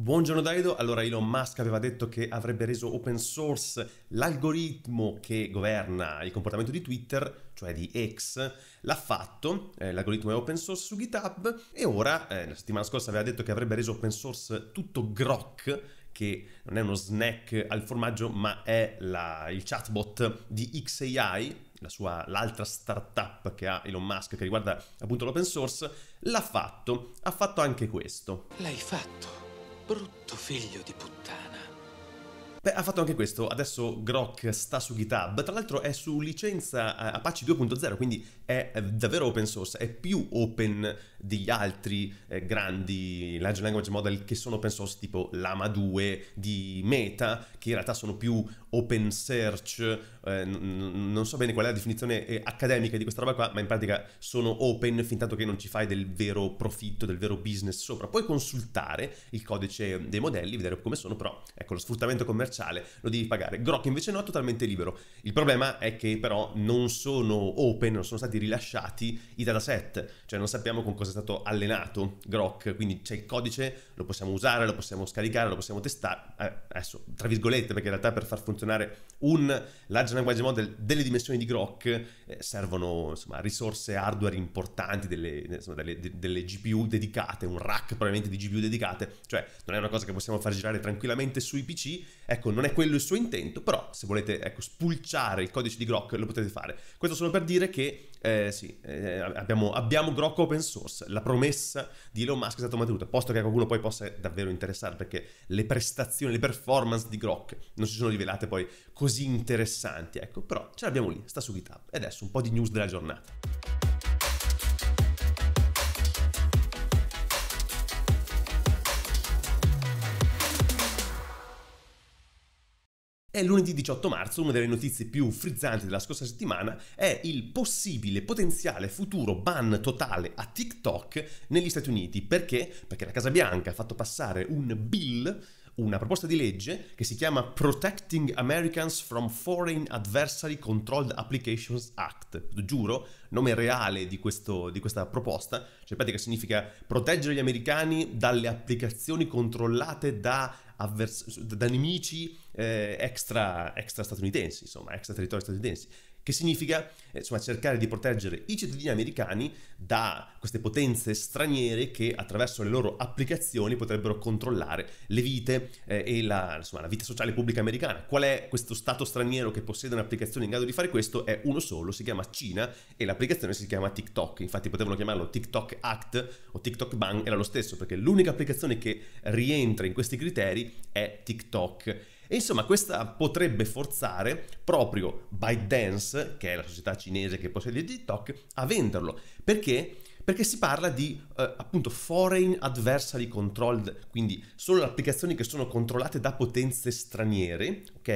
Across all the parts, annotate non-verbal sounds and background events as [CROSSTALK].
Buongiorno Daido, allora Elon Musk aveva detto che avrebbe reso open source l'algoritmo che governa il comportamento di Twitter, cioè di X, l'ha fatto, eh, l'algoritmo è open source su GitHub e ora, eh, la settimana scorsa aveva detto che avrebbe reso open source tutto Grok, che non è uno snack al formaggio ma è la, il chatbot di XAI, la sua, l'altra startup che ha Elon Musk che riguarda appunto l'open source, l'ha fatto, ha fatto anche questo. L'hai fatto. Brutto figlio di puttana. Beh, ha fatto anche questo, adesso Grok sta su GitHub, tra l'altro è su licenza eh, Apache 2.0, quindi è davvero open source, è più open degli altri eh, grandi large language model che sono open source tipo Lama 2 di Meta, che in realtà sono più open search, eh, n- non so bene qual è la definizione eh, accademica di questa roba qua, ma in pratica sono open fin tanto che non ci fai del vero profitto, del vero business sopra. Puoi consultare il codice dei modelli, vedere come sono, però ecco lo sfruttamento commerciale lo devi pagare. Grok invece no, è totalmente libero. Il problema è che però non sono open, non sono stati stati rilasciati i dataset, cioè non sappiamo con cosa è stato allenato Grok, quindi c'è il codice, lo possiamo usare, lo possiamo scaricare, lo possiamo testare, eh, adesso tra virgolette perché in realtà per far funzionare un large language model delle dimensioni di Grok eh, servono insomma, risorse hardware importanti, delle, insomma, delle, delle GPU dedicate, un rack probabilmente di GPU dedicate, cioè non è una cosa che possiamo far girare tranquillamente sui PC, ecco non è quello il suo intento, però se volete ecco, spulciare il codice di Grok lo potete fare. Questo solo per dire che eh, sì, eh, abbiamo, abbiamo Grok open source, la promessa di Elon Musk è stata mantenuta, posto che a qualcuno poi possa davvero interessare, perché le prestazioni, le performance di Grok non si sono rivelate poi così interessanti, ecco, però ce l'abbiamo lì, sta su GitHub. E adesso un po' di news della giornata. E lunedì 18 marzo, una delle notizie più frizzanti della scorsa settimana è il possibile potenziale futuro ban totale a TikTok negli Stati Uniti. Perché? Perché la Casa Bianca ha fatto passare un bill una proposta di legge che si chiama Protecting Americans from Foreign Adversary Controlled Applications Act. Giuro, nome reale di, questo, di questa proposta, cioè in pratica significa proteggere gli americani dalle applicazioni controllate da, avvers- da nemici eh, extra, extra statunitensi, insomma, extra territori statunitensi che significa eh, insomma, cercare di proteggere i cittadini americani da queste potenze straniere che attraverso le loro applicazioni potrebbero controllare le vite eh, e la, insomma, la, vita sociale pubblica americana. Qual è questo Stato straniero che possiede un'applicazione in grado di fare questo? È uno solo, si chiama Cina e l'applicazione si chiama TikTok. Infatti potevano chiamarlo TikTok Act o TikTok Bang, era lo stesso perché l'unica applicazione che rientra in questi criteri è TikTok. E insomma, questa potrebbe forzare proprio ByteDance, che è la società cinese che possiede TikTok, a venderlo. Perché? Perché si parla di eh, appunto foreign adversary controlled, quindi solo applicazioni che sono controllate da potenze straniere, ok?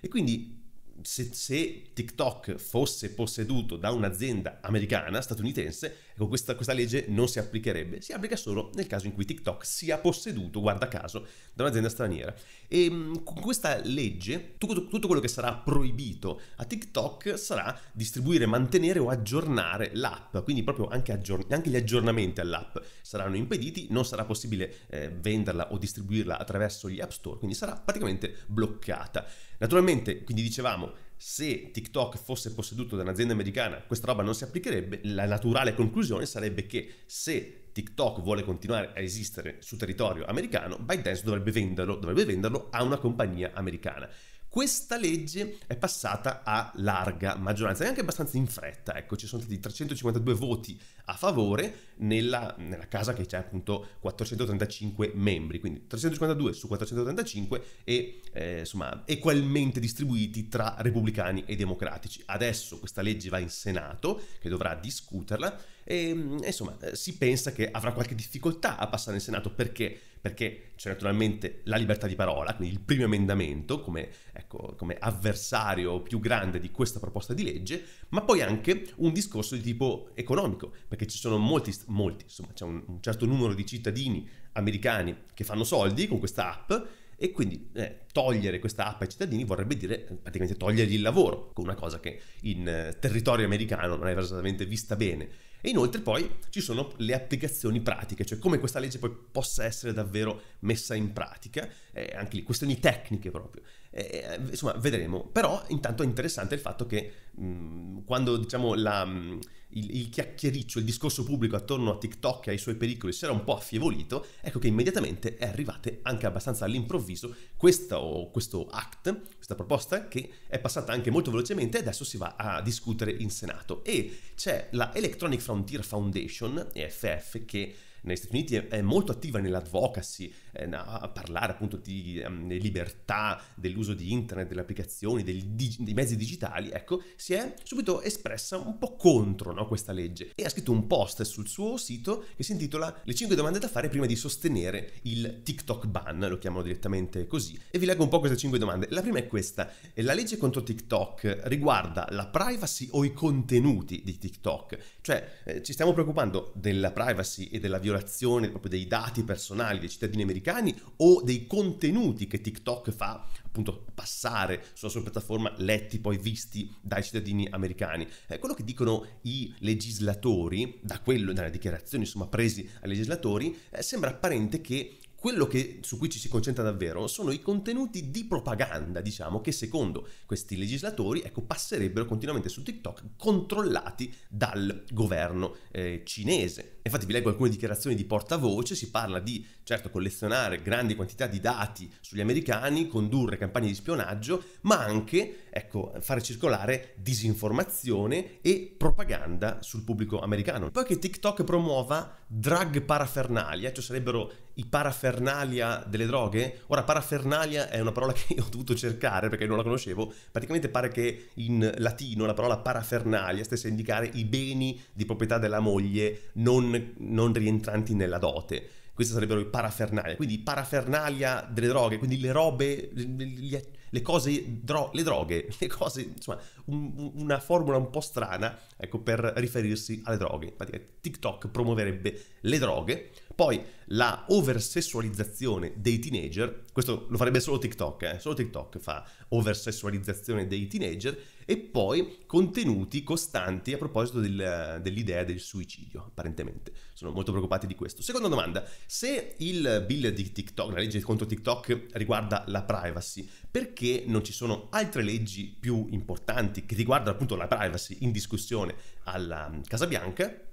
E quindi se, se TikTok fosse posseduto da un'azienda americana, statunitense, Ecco, questa, questa, legge non si applicherebbe, si applica solo nel caso in cui TikTok sia posseduto, guarda caso, da un'azienda straniera. E mm, con questa legge tutto, tutto quello che sarà proibito a TikTok sarà distribuire, mantenere o aggiornare l'app, quindi proprio anche, aggiorn- anche gli aggiornamenti all'app saranno impediti, non sarà possibile eh, venderla o distribuirla attraverso gli app store, quindi sarà praticamente bloccata. Naturalmente, quindi dicevamo, se TikTok fosse posseduto da un'azienda americana questa roba non si applicherebbe, la naturale conclusione sarebbe che se TikTok vuole continuare a esistere sul territorio americano, ByteDance dovrebbe venderlo, dovrebbe venderlo a una compagnia americana. Questa legge è passata a larga maggioranza, e anche abbastanza in fretta, ecco, ci sono stati 352 voti a favore nella, nella casa che c'è appunto 435 membri, quindi 352 su 435 e eh, insomma equalmente distribuiti tra repubblicani e democratici. Adesso questa legge va in Senato che dovrà discuterla e insomma eh, si pensa che avrà qualche difficoltà a passare in Senato perché perché c'è naturalmente la libertà di parola, quindi il primo emendamento come, ecco, come avversario più grande di questa proposta di legge, ma poi anche un discorso di tipo economico, perché ci sono molti, molti insomma c'è un, un certo numero di cittadini americani che fanno soldi con questa app e quindi eh, togliere questa app ai cittadini vorrebbe dire eh, praticamente togliergli il lavoro, con una cosa che in eh, territorio americano non è esattamente vista bene. E inoltre poi ci sono le applicazioni pratiche, cioè come questa legge poi possa essere davvero messa in pratica, eh, anche lì questioni tecniche proprio. Eh, eh, insomma, vedremo. Però intanto è interessante il fatto che mh, mm, quando diciamo la, mh, mm, il, il, chiacchiericcio, il discorso pubblico attorno a TikTok e ai suoi pericoli si era un po' affievolito, ecco che immediatamente è arrivata anche abbastanza all'improvviso questo, questo act, questa proposta che è passata anche molto velocemente e adesso si va a discutere in Senato. E c'è la Electronic Frontier Foundation, EFF, che negli Stati Uniti è, molto attiva nell'advocacy, eh, a parlare appunto ehm, di libertà, dell'uso di internet, delle applicazioni, dei mezzi digitali, ecco, si è subito espressa un po' contro no, questa legge e ha scritto un post sul suo sito che si intitola Le 5 domande da fare prima di sostenere il TikTok ban, lo chiamano direttamente così, e vi leggo un po' queste 5 domande. La prima è questa, la legge contro TikTok riguarda la privacy o i contenuti di TikTok? Cioè eh, ci stiamo preoccupando della privacy e della violenza violazione proprio dei dati personali dei cittadini americani o dei contenuti che TikTok fa appunto passare sulla sua piattaforma letti poi visti dai cittadini americani. Eh, quello che dicono i legislatori, da quello, dalle dichiarazioni insomma presi ai legislatori, eh, sembra apparente che quello che, su cui ci si concentra davvero sono i contenuti di propaganda, diciamo, che secondo questi legislatori ecco, passerebbero continuamente su TikTok controllati dal governo eh, cinese. Infatti vi leggo alcune dichiarazioni di portavoce, si parla di, certo, collezionare grandi quantità di dati sugli americani, condurre campagne di spionaggio, ma anche, ecco, fare circolare disinformazione e propaganda sul pubblico americano. Poi che TikTok promuova drug parafernalia, eh, cioè sarebbero i parafernalia delle droghe. Ora, parafernalia è una parola [LAUGHS] che ho dovuto cercare perché non la conoscevo. Praticamente pare che in latino la parola parafernalia stesse a indicare i beni di proprietà della moglie non, non rientranti nella dote. Queste sarebbero i parafernalia, quindi parafernalia delle droghe, quindi le robe, le, le cose, dro, le droghe, [LAUGHS] le cose, insomma, un, una formula un po' strana, ecco, per riferirsi alle droghe. TikTok promuoverebbe le droghe, poi la oversessualizzazione dei teenager, questo lo farebbe solo TikTok, eh? solo TikTok fa oversessualizzazione dei teenager, e poi contenuti costanti a proposito del, dell'idea del suicidio, apparentemente. Sono molto preoccupati di questo. Seconda domanda, se il bill di TikTok, la legge contro TikTok riguarda la privacy, perché non ci sono altre leggi più importanti che riguardano appunto la privacy in discussione alla Casa Bianca?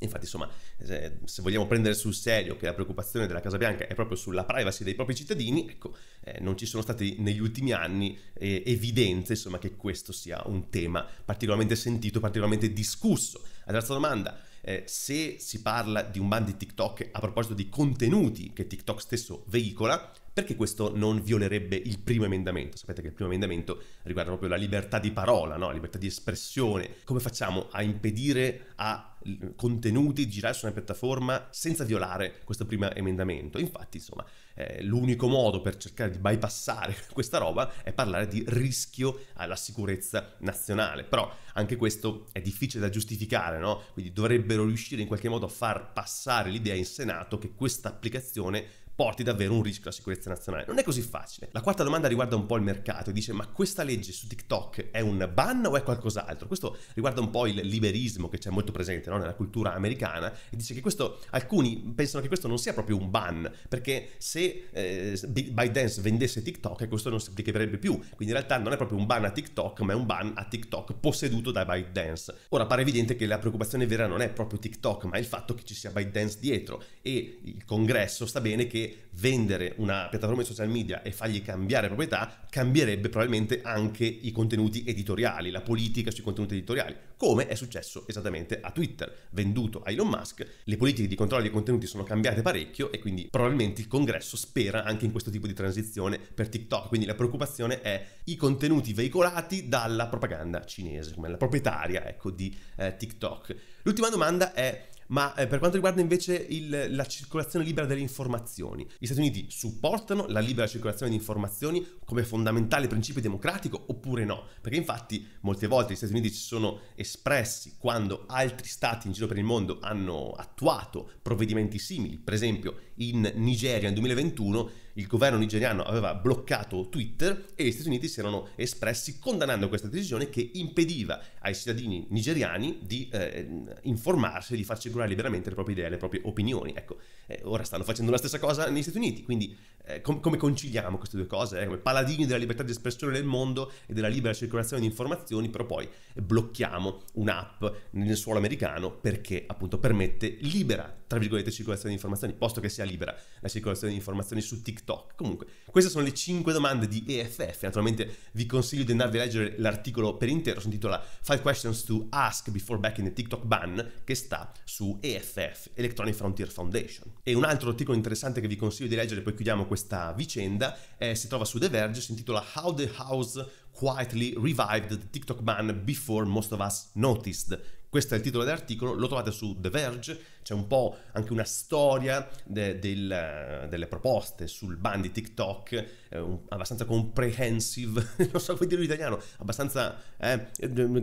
Infatti, insomma, se, vogliamo prendere sul serio che la preoccupazione della Casa Bianca è proprio sulla privacy dei propri cittadini, ecco, eh, non ci sono state negli ultimi anni eh, evidenze, insomma, che questo sia un tema particolarmente sentito, particolarmente discusso. La terza domanda, eh, se si parla di un ban di TikTok a proposito di contenuti che TikTok stesso veicola, perché questo non violerebbe il primo emendamento? Sapete che il primo emendamento riguarda proprio la libertà di parola, no? la libertà di espressione. Come facciamo a impedire a contenuti di girare su una piattaforma senza violare questo primo emendamento? Infatti, insomma, eh, l'unico modo per cercare di bypassare [LAUGHS] questa roba è parlare di rischio alla sicurezza nazionale. Però anche questo è difficile da giustificare, no? Quindi dovrebbero riuscire in qualche modo a far passare l'idea in Senato che questa applicazione porti davvero un rischio alla sicurezza nazionale. Non è così facile. La quarta domanda riguarda un po' il mercato e dice ma questa legge su TikTok è un ban o è qualcos'altro? Questo riguarda un po' il liberismo che c'è molto presente no? nella cultura americana e dice che questo, alcuni pensano che questo non sia proprio un ban, perché se eh, ByteDance vendesse TikTok questo non si applicherebbe più, quindi in realtà non è proprio un ban a TikTok, ma è un ban a TikTok posseduto da Biden. Ora pare evidente che la preoccupazione vera non è proprio TikTok, ma il fatto che ci sia Biden dietro e il congresso sta bene che vendere una piattaforma di social media e fargli cambiare proprietà cambierebbe probabilmente anche i contenuti editoriali, la politica sui contenuti editoriali, come è successo esattamente a Twitter, venduto a Elon Musk, le politiche di controllo dei contenuti sono cambiate parecchio e quindi probabilmente il congresso spera anche in questo tipo di transizione per TikTok, quindi la preoccupazione è i contenuti veicolati dalla propaganda cinese, come la proprietaria ecco, di eh, TikTok. L'ultima domanda è ma eh, per quanto riguarda invece il, la circolazione libera delle informazioni, gli Stati Uniti supportano la libera circolazione di informazioni come fondamentale principio democratico oppure no? Perché infatti molte volte gli Stati Uniti si sono espressi quando altri stati in giro per il mondo hanno attuato provvedimenti simili, per esempio in Nigeria nel 2021 il governo nigeriano aveva bloccato Twitter e gli Stati Uniti si erano espressi condannando questa decisione che impediva ai cittadini nigeriani di eh, informarsi, di far circolare liberamente le proprie idee, le proprie opinioni. Ecco, eh, ora stanno facendo la stessa cosa negli Stati Uniti, quindi eh, com- come conciliamo queste due cose? Eh? Come paladini della libertà di espressione nel mondo e della libera circolazione di informazioni, però poi blocchiamo un'app nel suolo americano perché appunto permette libera tra virgolette, circolazione di informazioni, posto che sia libera la circolazione di informazioni su TikTok. Comunque, queste sono le 5 domande di EFF. Naturalmente vi consiglio di andarvi a leggere l'articolo per intero, si intitola 5 questions to ask before backing the TikTok ban, che sta su EFF, Electronic Frontier Foundation. E un altro articolo interessante che vi consiglio di leggere, poi chiudiamo questa vicenda, eh, si trova su The Verge, si intitola How the House Quietly Revived the TikTok ban Before Most of Us Noticed. Questo è il titolo dell'articolo, lo trovate su The Verge, c'è un po' anche una storia de, del, delle proposte sul ban di TikTok, eh, un, abbastanza comprehensive, [LAUGHS] non so come dire in italiano, abbastanza eh,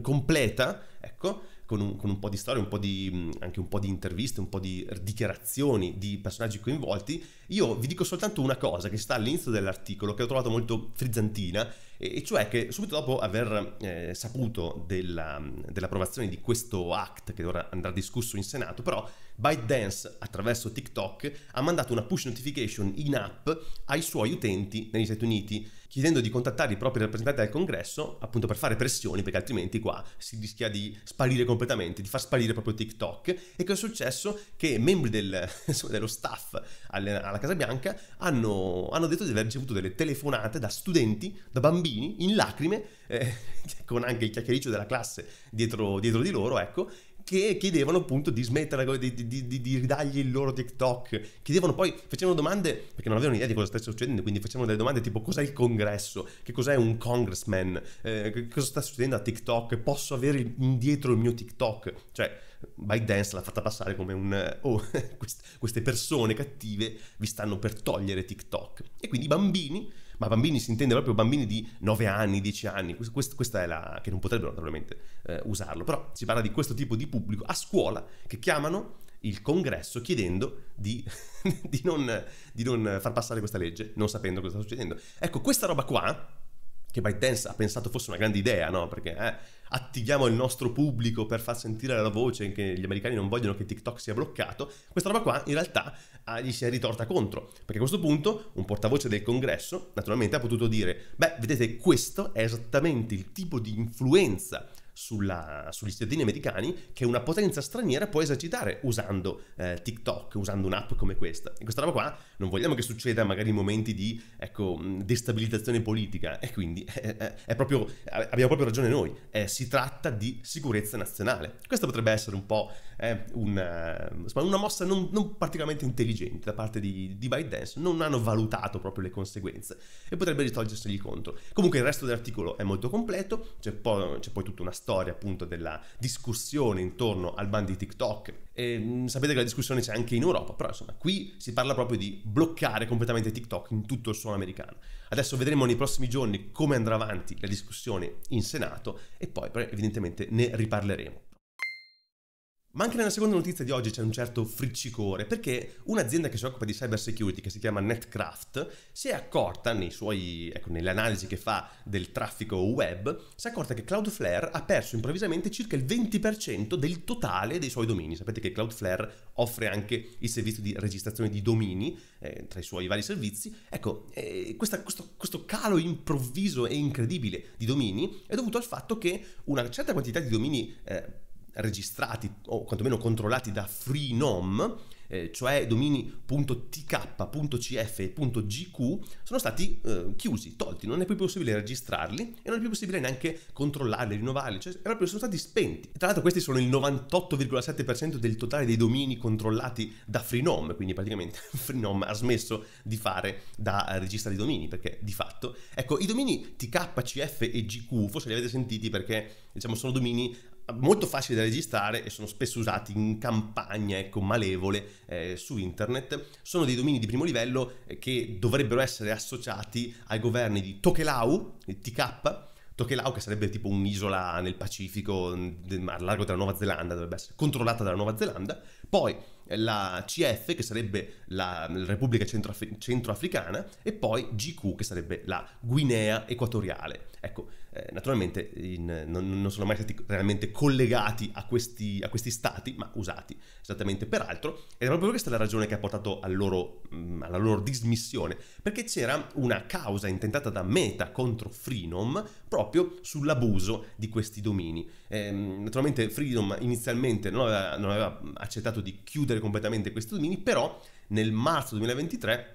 completa, ecco, con un, con un, po' di storia, un po di, anche un po' di interviste, un po' di dichiarazioni di personaggi coinvolti io vi dico soltanto una cosa che sta all'inizio dell'articolo, che ho trovato molto frizzantina, e cioè che subito dopo aver eh, saputo della, dell'approvazione di questo act che ora andrà discusso in Senato, però ByteDance attraverso TikTok ha mandato una push notification in app ai suoi utenti negli Stati Uniti chiedendo di contattare i propri rappresentanti del congresso appunto per fare pressioni perché altrimenti qua si rischia di sparire completamente, di far sparire proprio TikTok e che è successo che membri del, [LAUGHS] dello staff alla alla Casa Bianca hanno, hanno, detto di aver ricevuto delle telefonate da studenti, da bambini, in lacrime, eh, [LAUGHS] con anche il chiacchiericcio della classe dietro, dietro di loro, ecco, che chiedevano appunto di smettere di, di, di, di, ridargli il loro TikTok. Chiedevano poi, facevano domande perché non avevano idea di cosa stesse succedendo, quindi facevano delle domande tipo cos'è il congresso, che cos'è un congressman, eh, cosa sta succedendo a TikTok, posso avere indietro il mio TikTok? Cioè, ByteDance l'ha fatta passare come un eh, oh, [LAUGHS] queste persone cattive vi stanno per togliere TikTok. E quindi i bambini, ma bambini si intende proprio bambini di 9 anni, 10 anni, questa, questa è la che non potrebbero naturalmente eh, usarlo, però si parla di questo tipo di pubblico a scuola che chiamano il congresso chiedendo di, [LAUGHS] di, non, di non far passare questa legge, non sapendo cosa sta succedendo. Ecco, questa roba qua, che ByteDance ha pensato fosse una grande idea, no? Perché eh, attiviamo il nostro pubblico per far sentire la voce che gli americani non vogliono che TikTok sia bloccato, questa roba qua in realtà ah, gli si è ritorta contro, perché a questo punto un portavoce del congresso naturalmente ha potuto dire, beh vedete questo è esattamente il tipo di influenza sulla, sugli cittadini americani che una potenza straniera può esercitare usando eh, TikTok, usando un'app come questa. E questa roba qua non vogliamo che succeda magari in momenti di ecco, destabilizzazione politica e quindi è, eh, è, eh, eh, è proprio, abbiamo proprio ragione noi, eh, si tratta di sicurezza nazionale. Questa potrebbe essere un po' eh, una, una, mossa non, non, particolarmente intelligente da parte di, di ByteDance, non hanno valutato proprio le conseguenze e potrebbe ritorcerseli contro. Comunque il resto dell'articolo è molto completo, c'è poi, c'è poi tutta una storia storia appunto della discussione intorno al ban di TikTok. E, mm, sapete che la discussione c'è anche in Europa, però insomma qui si parla proprio di bloccare completamente TikTok in tutto il suono americano. Adesso vedremo nei prossimi giorni come andrà avanti la discussione in Senato e poi evidentemente ne riparleremo. Ma anche nella seconda notizia di oggi c'è un certo friccicore, perché un'azienda che si occupa di cyber security, che si chiama Netcraft, si è accorta suoi, ecco, nelle analisi che fa del traffico web, si è accorta che Cloudflare ha perso improvvisamente circa il 20% del totale dei suoi domini. Sapete che Cloudflare offre anche il servizio di registrazione di domini eh, tra i suoi vari servizi. Ecco, eh, questa, questo, questo calo improvviso e incredibile di domini è dovuto al fatto che una certa quantità di domini eh, registrati o quantomeno controllati da Freenom, eh, cioè domini.tk.cf e sono stati eh, chiusi, tolti, non è più possibile registrarli e non è più possibile neanche controllarli, rinnovarli, cioè proprio sono stati spenti. Tra l'altro questi sono il 98,7% del totale dei domini controllati da Freenom, quindi praticamente [LAUGHS] Freenom ha smesso di fare da regista di domini, perché di fatto, ecco, i domini tk, cf e gq, forse li avete sentiti perché, diciamo, sono domini molto facili da registrare e sono spesso usati in campagne ecco, malevole eh, su internet. Sono dei domini di primo livello eh, che dovrebbero essere associati ai governi di Tokelau, TK, Tokelau, che sarebbe tipo un'isola nel Pacifico, mm, a largo della Nuova Zelanda, dovrebbe essere controllata dalla Nuova Zelanda. Poi la CF che sarebbe la Repubblica Centroaf- Centroafricana e poi GQ che sarebbe la Guinea Equatoriale. Ecco, eh, naturalmente in, non, non, sono mai stati realmente collegati a questi, a questi stati, ma usati esattamente per altro. Ed è proprio questa la ragione che ha portato al loro, mh, mm, alla loro dismissione, perché c'era una causa intentata da Meta contro Freenom proprio sull'abuso di questi domini. Ehm, naturalmente Freedom inizialmente non aveva, non aveva accettato di chiudere completamente questi domini, però nel marzo 2023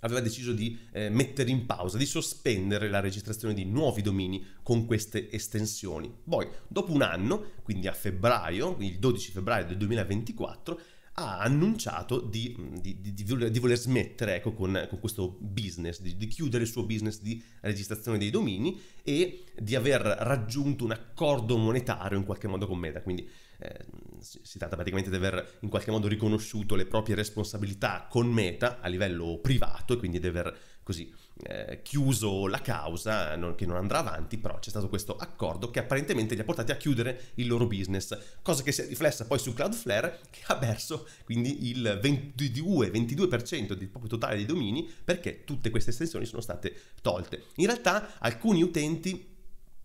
aveva deciso di eh, mettere in pausa, di sospendere la registrazione di nuovi domini con queste estensioni. Poi, dopo un anno, quindi a febbraio, il 12 febbraio del 2024, ha annunciato di, di, di, di voler smettere ecco, con, con, questo business, di, chiudere il suo business di registrazione dei domini e di aver raggiunto un accordo monetario in qualche modo con Meta. Quindi eh, si, si tratta praticamente di aver in qualche modo riconosciuto le proprie responsabilità con Meta a livello privato e quindi di aver così eh, chiuso la causa, non, che non andrà avanti, però c'è stato questo accordo che apparentemente li ha portati a chiudere il loro business, cosa che si è riflessa poi su Cloudflare che ha perso quindi il 22, 22% del proprio totale dei domini perché tutte queste estensioni sono state tolte. In realtà alcuni utenti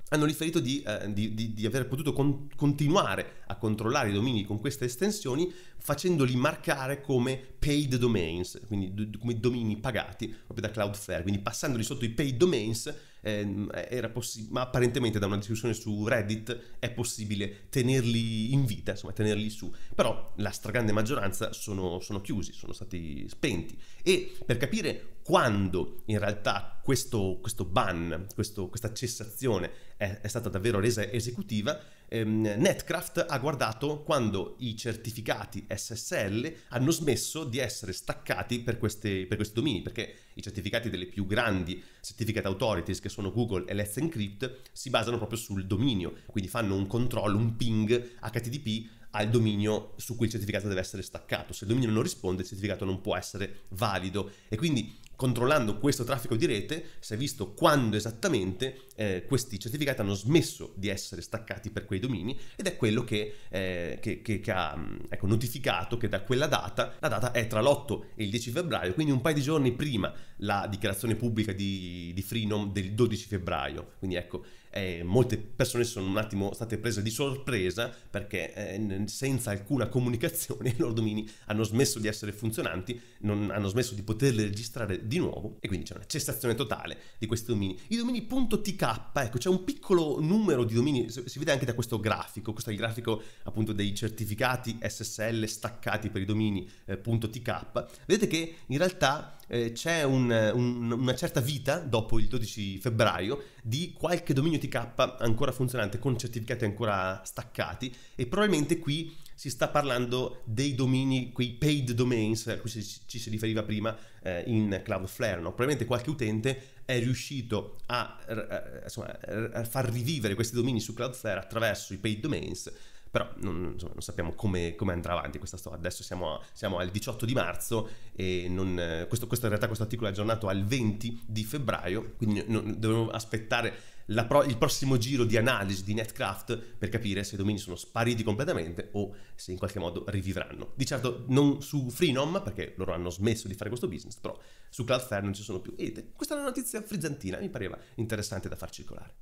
hanno riferito di, eh, di, di, di aver potuto con- continuare a controllare i domini con queste estensioni facendoli marcare come paid domains, quindi do- come domini pagati proprio da Cloudflare, quindi passandoli sotto i paid domains eh, possi- ma apparentemente da una discussione su Reddit è possibile tenerli in vita, insomma tenerli su, però la stragrande maggioranza sono, sono chiusi, sono stati spenti e per capire quando in realtà questo, questo ban, questo, questa cessazione è, è stata davvero resa esecutiva, ehm, Netcraft ha guardato quando i certificati SSL hanno smesso di essere staccati per, queste, per questi domini, perché i certificati delle più grandi certificate authorities, che sono Google e Let's Encrypt, si basano proprio sul dominio, quindi fanno un controllo, un ping HTTP al dominio su cui il certificato deve essere staccato. Se il dominio non risponde, il certificato non può essere valido. E quindi controllando questo traffico di rete si è visto quando esattamente eh, questi certificati hanno smesso di essere staccati per quei domini ed è quello che, eh, che, che, che ha mm, ecco, notificato che da quella data, la data è tra l'8 e il 10 febbraio, quindi un paio di giorni prima la dichiarazione pubblica di, di Freenom del 12 febbraio. Quindi ecco, eh, molte persone sono un attimo state prese di sorpresa perché eh, senza alcuna comunicazione [LAUGHS] i loro domini hanno smesso di essere funzionanti, non hanno smesso di poterli registrare di nuovo e quindi c'è una cessazione totale di questi domini. I domini.tk, ecco, c'è un piccolo numero di domini, si vede anche da questo grafico, questo è il grafico appunto dei certificati SSL staccati per i domini.tk. Eh, Vedete che in realtà eh, c'è un, un, una certa vita dopo il 12 febbraio di qualche dominio TK ancora funzionante con certificati ancora staccati e probabilmente qui si sta parlando dei domini, quei paid domains a cui ci, ci si riferiva prima eh, in Cloudflare. No? Probabilmente qualche utente è riuscito a, a, insomma, a far rivivere questi domini su Cloudflare attraverso i paid domains però non, insomma, non sappiamo come, come, andrà avanti questa storia. Adesso siamo, a, siamo al 18 di marzo e non, eh, questo, questo, in realtà questo articolo è aggiornato al 20 di febbraio, quindi non, dovremo aspettare Pro- il prossimo giro di analisi di Netcraft per capire se i domini sono spariti completamente o se in qualche modo rivivranno. Di certo non su Freenom, perché loro hanno smesso di fare questo business, però su Cloudflare non ci sono più. E questa è una notizia frizzantina, mi pareva interessante da far circolare.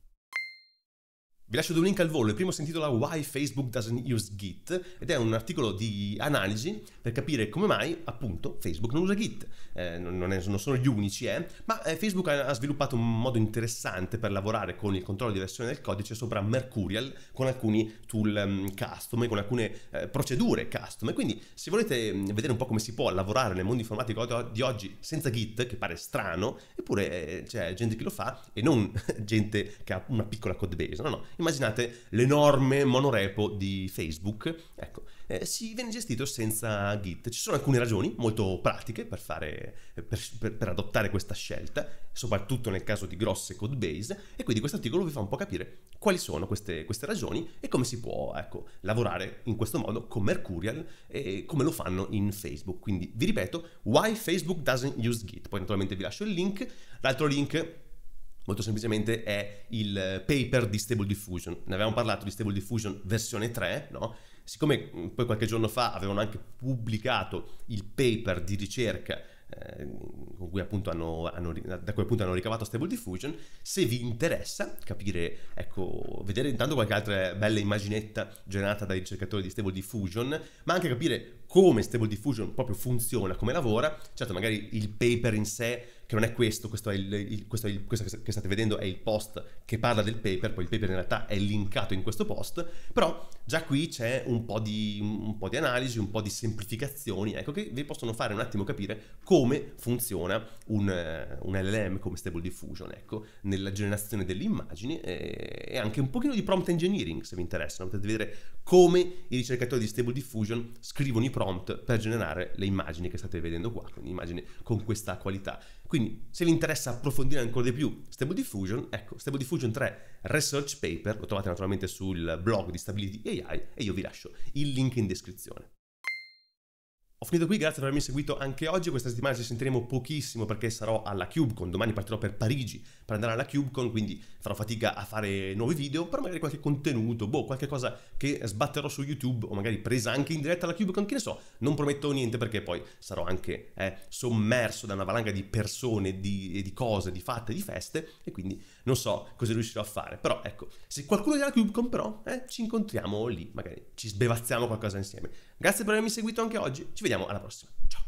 Vi lascio due link al volo, il primo si intitola Why Facebook Doesn't Use Git ed è un articolo di analisi per capire come mai appunto Facebook non usa Git. Eh, non, è, non, sono gli unici, eh, ma eh, Facebook ha, sviluppato un modo interessante per lavorare con il controllo di versione del codice sopra Mercurial con alcuni tool um, mm, custom e con alcune eh, procedure custom. quindi se volete mm, vedere un po' come si può lavorare nel mondo informatico di oggi senza Git, che pare strano, eppure eh, c'è gente che lo fa e non [LAUGHS] gente che ha una piccola code base, no no. Immaginate l'enorme monorepo di Facebook, ecco, eh, si viene gestito senza Git. Ci sono alcune ragioni molto pratiche per, fare, per, per, per adottare questa scelta, soprattutto nel caso di grosse codebase, e quindi questo articolo vi fa un po' capire quali sono queste, queste ragioni e come si può ecco, lavorare in questo modo con Mercurial e come lo fanno in Facebook. Quindi vi ripeto, why Facebook doesn't use Git. Poi naturalmente vi lascio il link, l'altro link molto semplicemente è il paper di Stable Diffusion. Ne avevamo parlato di Stable Diffusion versione 3, no? Siccome poi qualche giorno fa avevano anche pubblicato il paper di ricerca eh, cui hanno, hanno, da cui appunto hanno ricavato Stable Diffusion, se vi interessa capire, ecco, vedere intanto qualche altra bella immaginetta generata dai ricercatori di Stable Diffusion, ma anche capire come Stable Diffusion proprio funziona, come lavora, certo magari il paper in sé che non è questo, questo, è il, il, questo, è il, questo che state vedendo è il post che parla del paper, poi il paper in realtà è linkato in questo post, però già qui c'è un po' di, un po di analisi, un po' di semplificazioni, ecco che vi possono fare un attimo capire come funziona un, eh, un LLM come Stable Diffusion, ecco, nella generazione delle immagini e, eh, e anche un pochino di prompt engineering se vi interessa, potete vedere come i ricercatori di Stable Diffusion scrivono i prompt per generare le immagini che state vedendo qua, quindi immagini con questa qualità. Quindi se vi interessa approfondire ancora di più Stable Diffusion, ecco, Stable Diffusion 3 Research Paper, lo trovate naturalmente sul blog di Stability AI e io vi lascio il link in descrizione. Ho finito qui, grazie per avermi seguito anche oggi, questa settimana ci sentiremo pochissimo perché sarò alla CubeCon, domani partirò per Parigi per andare alla CubeCon, quindi farò fatica a fare nuovi video, però magari qualche contenuto, boh, qualche cosa che sbatterò su YouTube o magari presa anche in diretta alla CubeCon, che ne so, non prometto niente perché poi sarò anche eh, sommerso da una valanga di persone, di, di cose, di fatte, di feste e quindi non so cosa riuscirò a fare, però ecco, se qualcuno della CubeCon però, eh, ci incontriamo lì, magari ci sbevazziamo qualcosa insieme. Grazie per avermi seguito anche oggi, ci vediamo alla prossima, ciao!